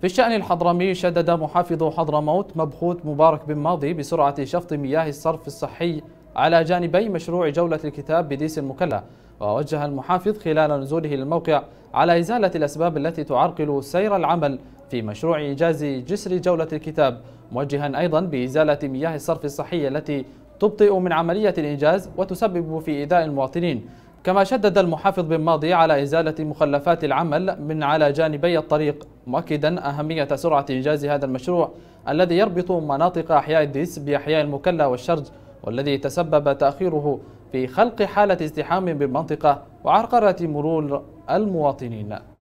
في الشأن الحضرمي شدد محافظ حضرموت مبخوت مبارك بن ماضي بسرعة شفط مياه الصرف الصحي على جانبي مشروع جولة الكتاب بديس المكلا ووجه المحافظ خلال نزوله للموقع على إزالة الأسباب التي تعرقل سير العمل في مشروع إنجاز جسر جولة الكتاب موجها أيضا بإزالة مياه الصرف الصحي التي تبطئ من عملية الإنجاز وتسبب في إيذاء المواطنين كما شدد المحافظ بن ماضي على إزالة مخلفات العمل من على جانبي الطريق مؤكدا أهمية سرعة إنجاز هذا المشروع الذي يربط مناطق أحياء الديس بأحياء المكلا والشرج والذي تسبب تأخيره في خلق حالة ازدحام بالمنطقة وعرقلة مرور المواطنين